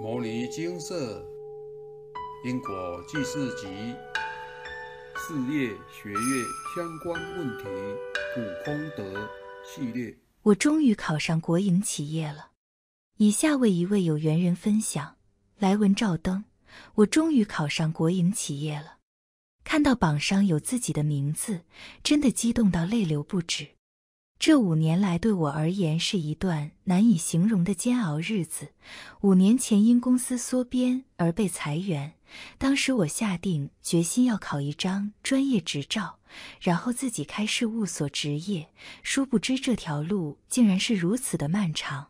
《牟尼金色因果记事集》事业学业相关问题，普空德系列。我终于考上国营企业了。以下为一位有缘人分享：来文照灯。我终于考上国营企业了，看到榜上有自己的名字，真的激动到泪流不止。这五年来，对我而言是一段难以形容的煎熬日子。五年前因公司缩编而被裁员，当时我下定决心要考一张专业执照，然后自己开事务所执业。殊不知这条路竟然是如此的漫长。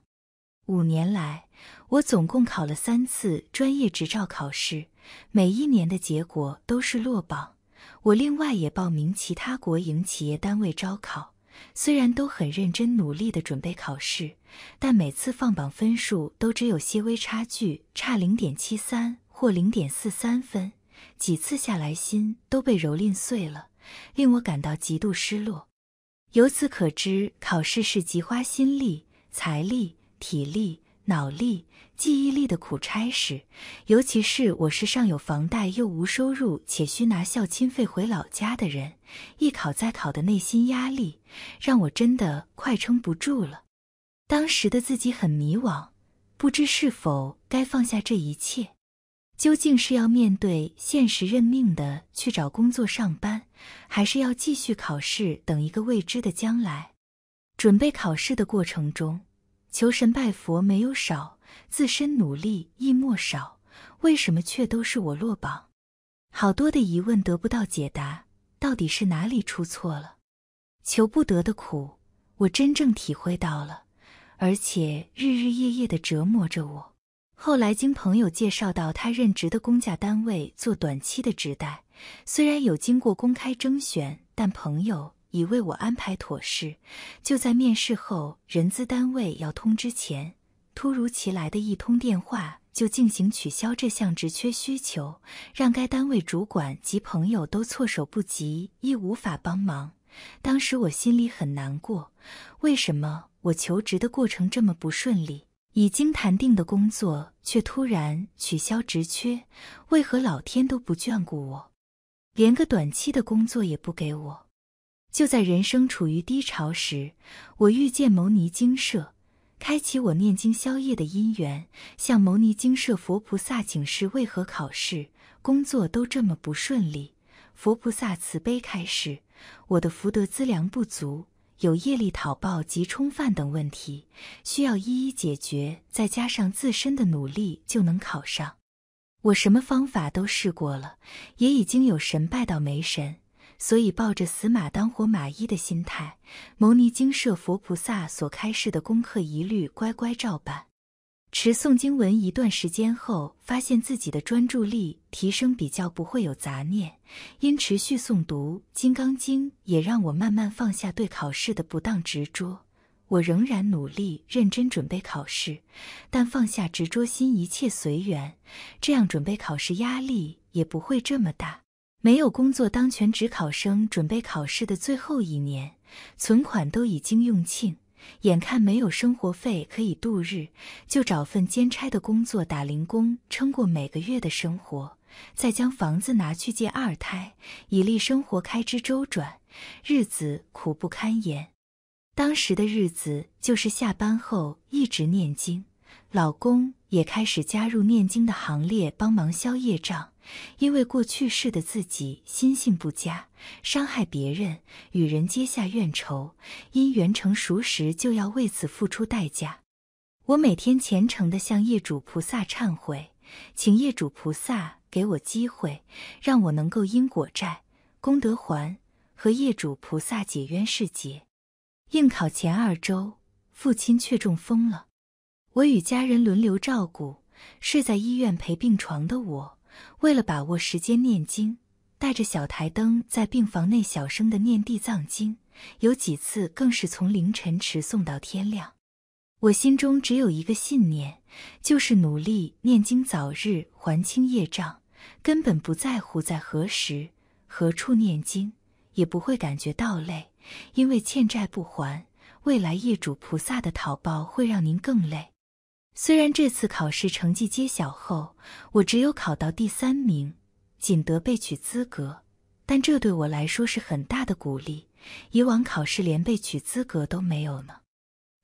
五年来，我总共考了三次专业执照考试，每一年的结果都是落榜。我另外也报名其他国营企业单位招考。虽然都很认真努力地准备考试，但每次放榜分数都只有些微差距，差零点七三或零点四三分，几次下来心都被蹂躏碎了，令我感到极度失落。由此可知，考试是极花心力、财力、体力。脑力、记忆力的苦差事，尤其是我是上有房贷又无收入，且需拿孝亲费回老家的人，一考再考的内心压力，让我真的快撑不住了。当时的自己很迷惘，不知是否该放下这一切，究竟是要面对现实认命的去找工作上班，还是要继续考试等一个未知的将来？准备考试的过程中。求神拜佛没有少，自身努力亦莫少，为什么却都是我落榜？好多的疑问得不到解答，到底是哪里出错了？求不得的苦，我真正体会到了，而且日日夜夜的折磨着我。后来经朋友介绍到他任职的公家单位做短期的职代，虽然有经过公开征选，但朋友。已为我安排妥适。就在面试后，人资单位要通知前，突如其来的一通电话就进行取消这项职缺需求，让该单位主管及朋友都措手不及，亦无法帮忙。当时我心里很难过，为什么我求职的过程这么不顺利？已经谈定的工作却突然取消职缺，为何老天都不眷顾我，连个短期的工作也不给我？就在人生处于低潮时，我遇见牟尼精舍，开启我念经消业的因缘。向牟尼精舍佛菩萨请示，为何考试、工作都这么不顺利？佛菩萨慈悲开示，我的福德资粮不足，有业力讨报及冲犯等问题，需要一一解决。再加上自身的努力，就能考上。我什么方法都试过了，也已经有神拜到没神。所以抱着死马当活马医的心态，牟尼经舍佛菩萨所开示的功课一律乖乖照办。持诵经文一段时间后，发现自己的专注力提升比较，不会有杂念。因持续诵读《金刚经》，也让我慢慢放下对考试的不当执着。我仍然努力认真准备考试，但放下执着心，一切随缘，这样准备考试压力也不会这么大。没有工作当全职考生，准备考试的最后一年，存款都已经用罄，眼看没有生活费可以度日，就找份兼差的工作打零工，撑过每个月的生活，再将房子拿去借二胎，以利生活开支周转，日子苦不堪言。当时的日子就是下班后一直念经。老公也开始加入念经的行列，帮忙消业障。因为过去世的自己心性不佳，伤害别人，与人结下怨仇，因缘成熟时就要为此付出代价。我每天虔诚的向业主菩萨忏悔，请业主菩萨给我机会，让我能够因果债、功德还和业主菩萨解冤释结。应考前二周，父亲却中风了。我与家人轮流照顾，睡在医院陪病床的我，为了把握时间念经，带着小台灯在病房内小声的念地藏经，有几次更是从凌晨持诵到天亮。我心中只有一个信念，就是努力念经，早日还清业障，根本不在乎在何时、何处念经，也不会感觉到累，因为欠债不还，未来业主菩萨的讨报会让您更累。虽然这次考试成绩揭晓后，我只有考到第三名，仅得被取资格，但这对我来说是很大的鼓励。以往考试连被取资格都没有呢。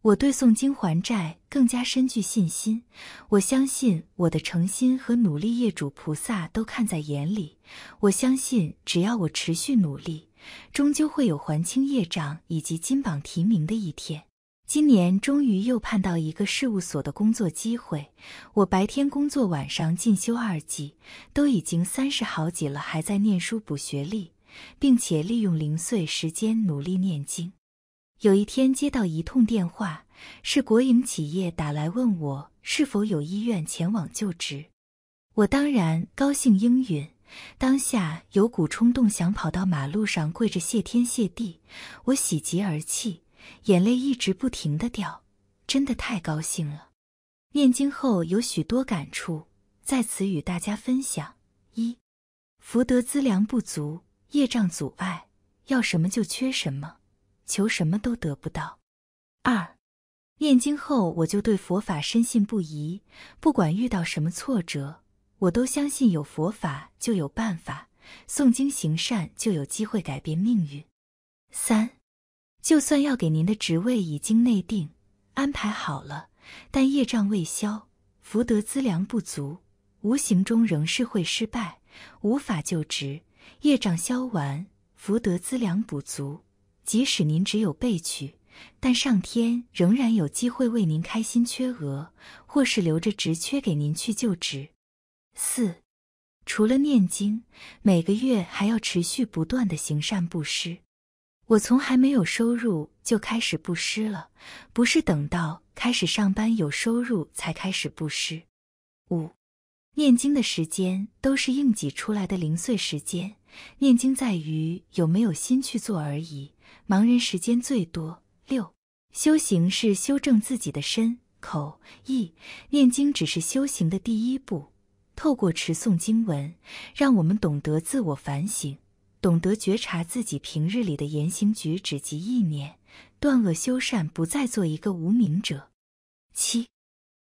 我对诵经还债更加深具信心。我相信我的诚心和努力，业主菩萨都看在眼里。我相信只要我持续努力，终究会有还清业障以及金榜题名的一天。今年终于又盼到一个事务所的工作机会，我白天工作，晚上进修二级，都已经三十好几了，还在念书补学历，并且利用零碎时间努力念经。有一天接到一通电话，是国营企业打来问我是否有医院前往就职，我当然高兴应允。当下有股冲动想跑到马路上跪着谢天谢地，我喜极而泣。眼泪一直不停的掉，真的太高兴了。念经后有许多感触，在此与大家分享：一、福德资粮不足，业障阻碍，要什么就缺什么，求什么都得不到；二、念经后我就对佛法深信不疑，不管遇到什么挫折，我都相信有佛法就有办法，诵经行善就有机会改变命运；三。就算要给您的职位已经内定安排好了，但业障未消，福德资粮不足，无形中仍是会失败，无法就职。业障消完，福德资粮补足，即使您只有被取，但上天仍然有机会为您开新缺额，或是留着职缺给您去就职。四，除了念经，每个月还要持续不断的行善布施。我从还没有收入就开始布施了，不是等到开始上班有收入才开始布施。五、念经的时间都是硬挤出来的零碎时间，念经在于有没有心去做而已。忙人时间最多。六、修行是修正自己的身、口、意，念经只是修行的第一步，透过持诵经文，让我们懂得自我反省。懂得觉察自己平日里的言行举止及意念，断恶修善，不再做一个无名者。七，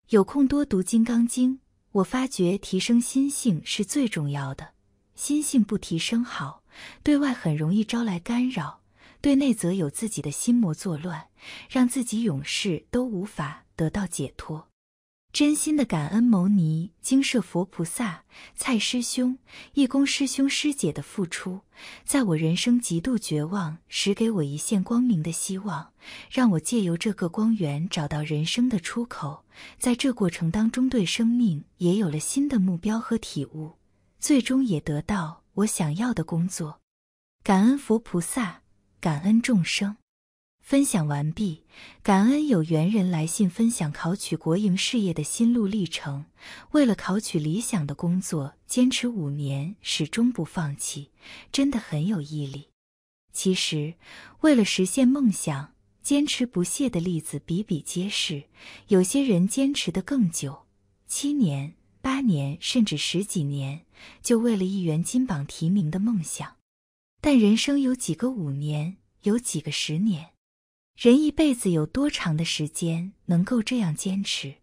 有空多读《金刚经》，我发觉提升心性是最重要的。心性不提升好，对外很容易招来干扰，对内则有自己的心魔作乱，让自己永世都无法得到解脱。真心的感恩牟尼精舍佛菩萨、蔡师兄、义工师兄师姐的付出，在我人生极度绝望时给我一线光明的希望，让我借由这个光源找到人生的出口。在这过程当中，对生命也有了新的目标和体悟，最终也得到我想要的工作。感恩佛菩萨，感恩众生。分享完毕，感恩有缘人来信分享考取国营事业的心路历程。为了考取理想的工作，坚持五年，始终不放弃，真的很有毅力。其实，为了实现梦想，坚持不懈的例子比比皆是。有些人坚持的更久，七年、八年，甚至十几年，就为了一元金榜题名的梦想。但人生有几个五年，有几个十年？人一辈子有多长的时间能够这样坚持、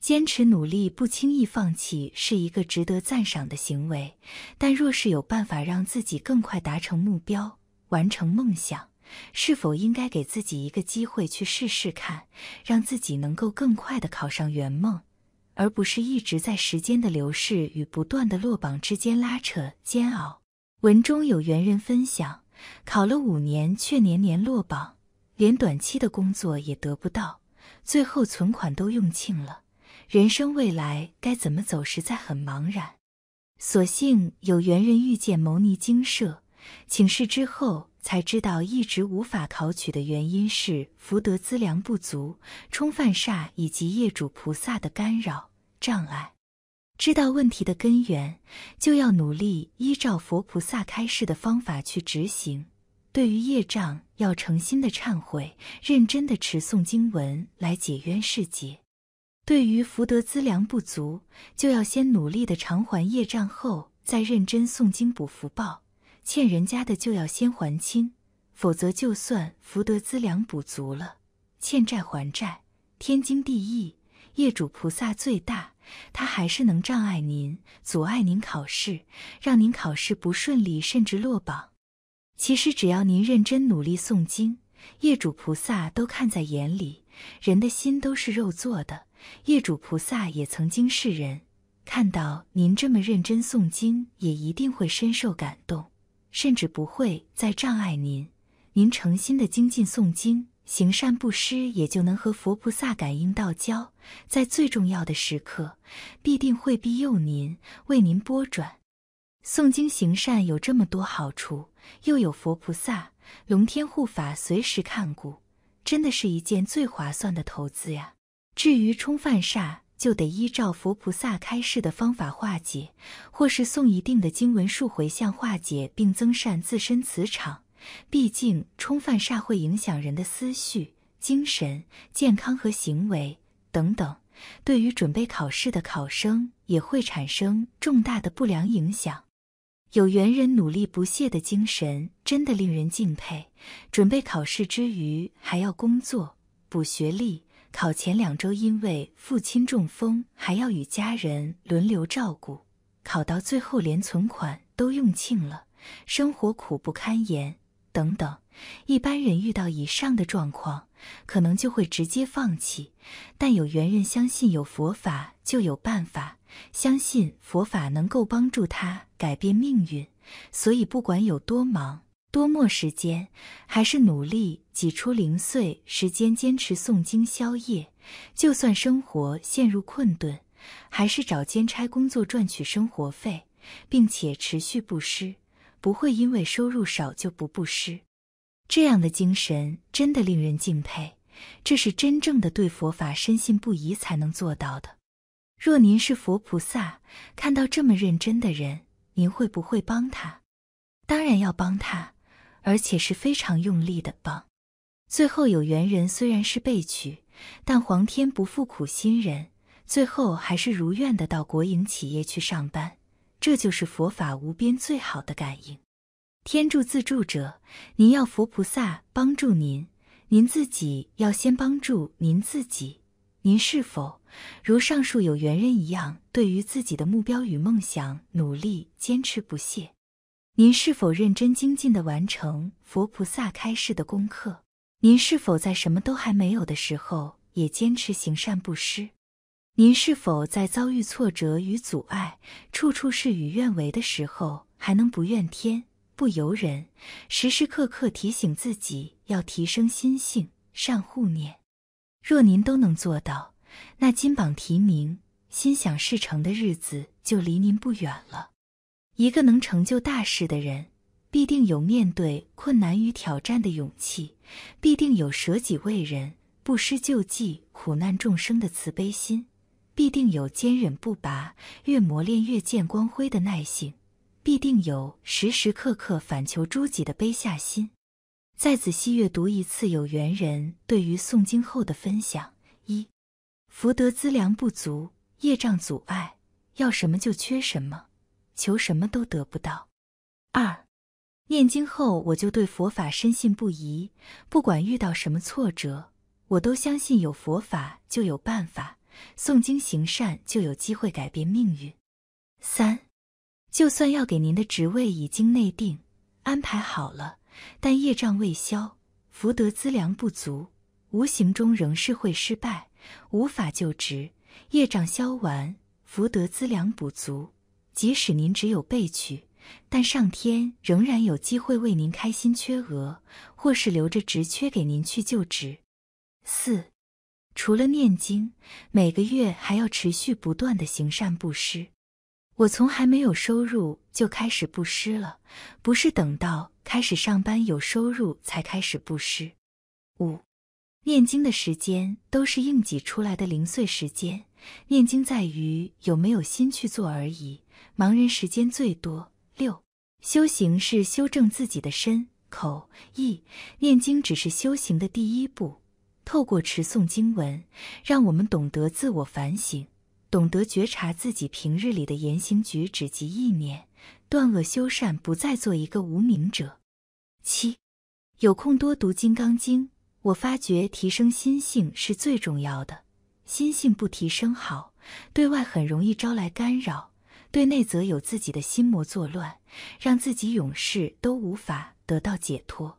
坚持努力，不轻易放弃，是一个值得赞赏的行为。但若是有办法让自己更快达成目标、完成梦想，是否应该给自己一个机会去试试看，让自己能够更快的考上圆梦，而不是一直在时间的流逝与不断的落榜之间拉扯煎熬？文中有缘人分享：考了五年，却年年落榜。连短期的工作也得不到，最后存款都用尽了，人生未来该怎么走，实在很茫然。所幸有缘人遇见牟尼精舍，请示之后，才知道一直无法考取的原因是福德资粮不足、冲犯煞以及业主菩萨的干扰障碍。知道问题的根源，就要努力依照佛菩萨开示的方法去执行。对于业障，要诚心的忏悔，认真的持诵经文来解冤释结；对于福德资粮不足，就要先努力的偿还业障，后再认真诵经补福报。欠人家的就要先还清，否则就算福德资粮补足了，欠债还债，天经地义。业主菩萨最大，他还是能障碍您，阻碍您考试，让您考试不顺利，甚至落榜。其实只要您认真努力诵经，业主菩萨都看在眼里。人的心都是肉做的，业主菩萨也曾经是人，看到您这么认真诵经，也一定会深受感动，甚至不会再障碍您。您诚心的精进诵经、行善布施，也就能和佛菩萨感应道交，在最重要的时刻，必定会庇佑您，为您拨转。诵经行善有这么多好处，又有佛菩萨、龙天护法随时看顾，真的是一件最划算的投资呀。至于冲犯煞，就得依照佛菩萨开示的方法化解，或是诵一定的经文、数回向化解，并增善自身磁场。毕竟冲犯煞会影响人的思绪、精神、健康和行为等等，对于准备考试的考生也会产生重大的不良影响。有缘人努力不懈的精神真的令人敬佩。准备考试之余还要工作补学历，考前两周因为父亲中风还要与家人轮流照顾，考到最后连存款都用罄了，生活苦不堪言。等等，一般人遇到以上的状况，可能就会直接放弃，但有缘人相信有佛法就有办法。相信佛法能够帮助他改变命运，所以不管有多忙、多么时间，还是努力挤出零碎时间坚持诵经、消业。就算生活陷入困顿，还是找兼差工作赚取生活费，并且持续布施，不会因为收入少就不布施。这样的精神真的令人敬佩，这是真正的对佛法深信不疑才能做到的。若您是佛菩萨，看到这么认真的人，您会不会帮他？当然要帮他，而且是非常用力的帮。最后有缘人虽然是被取，但皇天不负苦心人，最后还是如愿的到国营企业去上班。这就是佛法无边最好的感应，天助自助者。您要佛菩萨帮助您，您自己要先帮助您自己。您是否如上述有缘人一样，对于自己的目标与梦想努力坚持不懈？您是否认真精进的完成佛菩萨开示的功课？您是否在什么都还没有的时候，也坚持行善布施？您是否在遭遇挫折与阻碍，处处事与愿违的时候，还能不怨天不尤人，时时刻刻提醒自己要提升心性，善护念？若您都能做到，那金榜题名、心想事成的日子就离您不远了。一个能成就大事的人，必定有面对困难与挑战的勇气，必定有舍己为人、不施救济苦难众生的慈悲心，必定有坚忍不拔、越磨练越见光辉的耐性，必定有时时刻刻反求诸己的卑下心。再仔细阅读一次有缘人对于诵经后的分享：一、福德资粮不足，业障阻碍，要什么就缺什么，求什么都得不到；二、念经后，我就对佛法深信不疑，不管遇到什么挫折，我都相信有佛法就有办法，诵经行善就有机会改变命运；三、就算要给您的职位已经内定安排好了。但业障未消，福德资粮不足，无形中仍是会失败，无法就职。业障消完，福德资粮补足，即使您只有被取，但上天仍然有机会为您开新缺额，或是留着职缺给您去就职。四，除了念经，每个月还要持续不断的行善布施。我从还没有收入就开始布施了，不是等到开始上班有收入才开始布施。五、念经的时间都是硬挤出来的零碎时间，念经在于有没有心去做而已。盲人时间最多。六、修行是修正自己的身、口、意，念经只是修行的第一步，透过持诵经文，让我们懂得自我反省。懂得觉察自己平日里的言行举止及意念，断恶修善，不再做一个无名者。七，有空多读《金刚经》，我发觉提升心性是最重要的。心性不提升好，对外很容易招来干扰，对内则有自己的心魔作乱，让自己永世都无法得到解脱。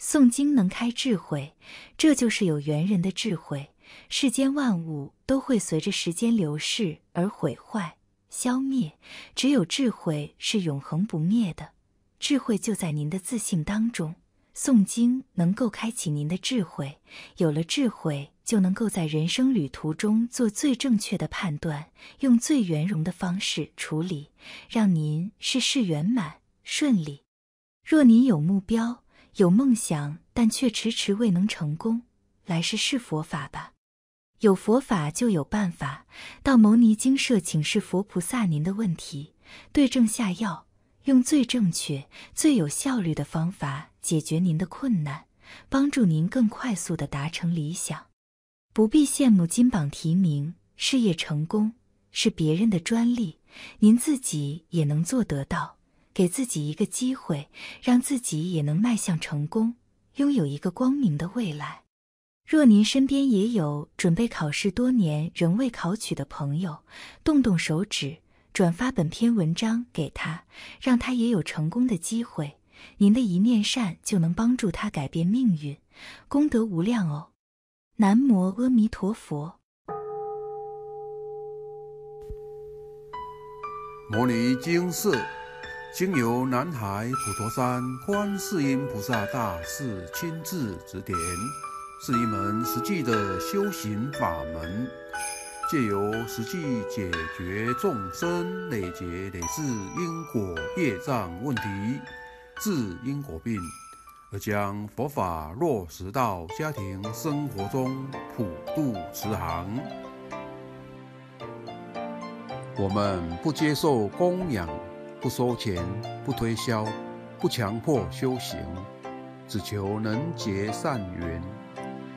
诵经能开智慧，这就是有缘人的智慧。世间万物都会随着时间流逝而毁坏、消灭，只有智慧是永恒不灭的。智慧就在您的自信当中。诵经能够开启您的智慧，有了智慧，就能够在人生旅途中做最正确的判断，用最圆融的方式处理，让您事事圆满顺利。若您有目标、有梦想，但却迟迟未能成功，来试试佛法吧。有佛法就有办法，到牟尼精舍请示佛菩萨您的问题，对症下药，用最正确、最有效率的方法解决您的困难，帮助您更快速地达成理想。不必羡慕金榜题名、事业成功是别人的专利，您自己也能做得到。给自己一个机会，让自己也能迈向成功，拥有一个光明的未来。若您身边也有准备考试多年仍未考取的朋友，动动手指转发本篇文章给他，让他也有成功的机会。您的一念善就能帮助他改变命运，功德无量哦！南无阿弥陀佛。摩尼经寺经由南海普陀山观世音菩萨大士亲自指点。是一门实际的修行法门，借由实际解决众生累劫累世因果业障问题，治因果病，而将佛法落实到家庭生活中普渡慈航。我们不接受供养，不收钱，不推销，不强迫修行，只求能结善缘。